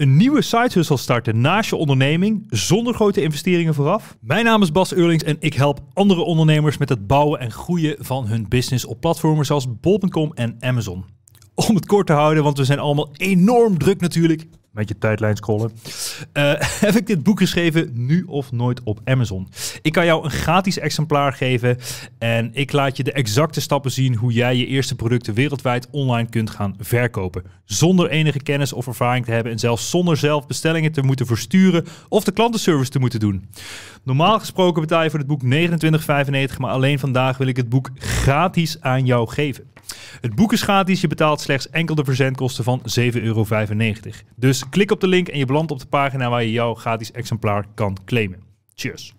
Een nieuwe side hustle starten naast je onderneming zonder grote investeringen vooraf? Mijn naam is Bas Eurlings en ik help andere ondernemers met het bouwen en groeien van hun business op platformen zoals bol.com en Amazon. Om het kort te houden, want we zijn allemaal enorm druk natuurlijk, met je tijdlijn scrollen. Eh, heb ik dit boek geschreven, nu of nooit op Amazon? Ik kan jou een gratis exemplaar geven en ik laat je de exacte stappen zien hoe jij je eerste producten wereldwijd online kunt gaan verkopen. Zonder enige kennis of ervaring te hebben en zelfs zonder zelf bestellingen te moeten versturen of de klantenservice te moeten doen. Normaal gesproken betaal je voor het boek 29,95, maar alleen vandaag wil ik het boek gratis aan jou geven. Het boek is gratis. Je betaalt slechts enkel de verzendkosten van 7,95 euro. Dus klik op de link en je belandt op de pagina waar je jouw gratis exemplaar kan claimen. Cheers.